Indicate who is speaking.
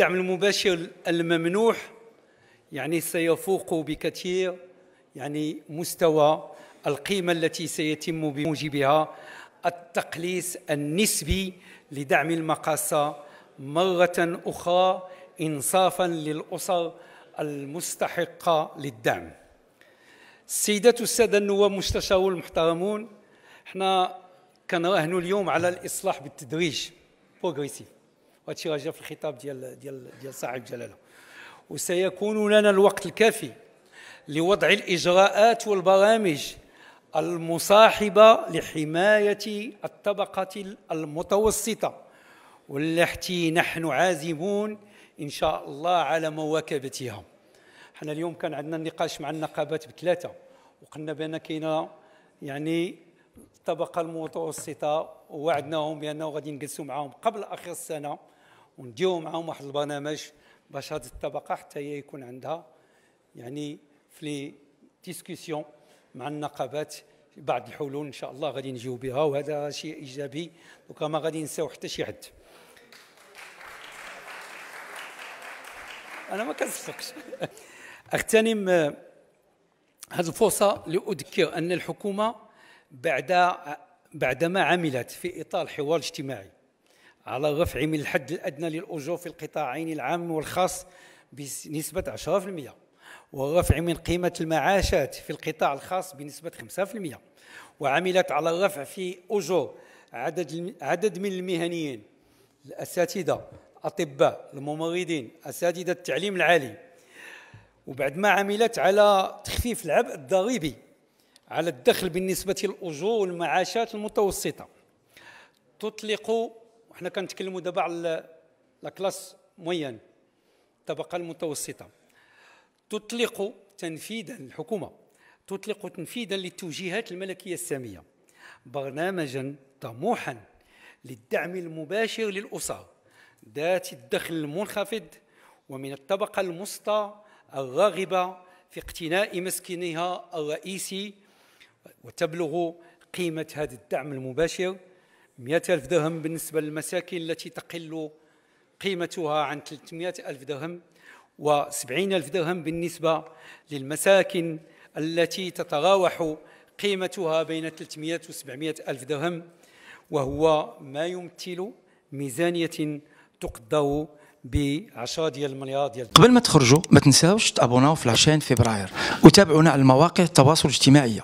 Speaker 1: الدعم المباشر الممنوح يعني سيفوق بكثير يعني مستوى القيمة التي سيتم بموجبها التقليص النسبي لدعم المقاصة مرة أخرى إنصافا للأسر المستحقة للدعم السيدات السادة النواب مستشارون المحترمون احنا كنراهنوا اليوم على الإصلاح بالتدريج بروغريسيف وهذا الشيء جاء في الخطاب ديال ديال ديال صاحب الجلاله وسيكون لنا الوقت الكافي لوضع الاجراءات والبرامج المصاحبه لحمايه الطبقه المتوسطه والتي نحن عازمون ان شاء الله على مواكبتها حنا اليوم كان عندنا النقاش مع النقابات بثلاثه وقلنا بان كاينه يعني الطبقه المتوسطه ووعدناهم بانه غادي نجلسوا معاهم قبل اخر السنه ونديو معاهم واحد البرنامج باش هذه الطبقه حتى هي يكون عندها يعني في لي ديسكسيون مع النقابات بعض الحلول ان شاء الله غادي نجيو بها وهذا شيء ايجابي دوكا ما غادي نساو حتى شي حد انا ما كنصفقش اغتنم هذه آه، الفرصه لاذكر ان الحكومه بعد آه، بعدما عملت في اطار حوار اجتماعي على رفع من الحد الأدنى للأجور في القطاعين العام والخاص بنسبة 10% ورفع من قيمة المعاشات في القطاع الخاص بنسبة 5% وعملت على الرفع في أجور عدد عدد من المهنيين الأساتذة الأطباء الممرضين أساتذة التعليم العالي وبعد ما عملت على تخفيف العبء الضريبي على الدخل بالنسبة للأجور والمعاشات المتوسطة تطلق وحنا كنتكلموا دابا على لا كلاس مويان الطبقه المتوسطه تطلق تنفيذا الحكومه تطلق تنفيذا للتوجيهات الملكيه الساميه برنامجا طموحا للدعم المباشر للاسر ذات الدخل المنخفض ومن الطبقه الوسطى الراغبه في اقتناء مسكنها الرئيسي وتبلغ قيمه هذا الدعم المباشر مئة ألف درهم بالنسبة للمساكن التي تقل قيمتها عن 300 ألف درهم و70 ألف درهم بالنسبة للمساكن التي تتراوح قيمتها بين 300 و 700 ألف درهم وهو ما يمثل ميزانية تقدر ب 10 ديال المليار ديال قبل ما تخرجوا ما تنساوش تابوناو في العشرين فبراير وتابعونا على المواقع التواصل الاجتماعي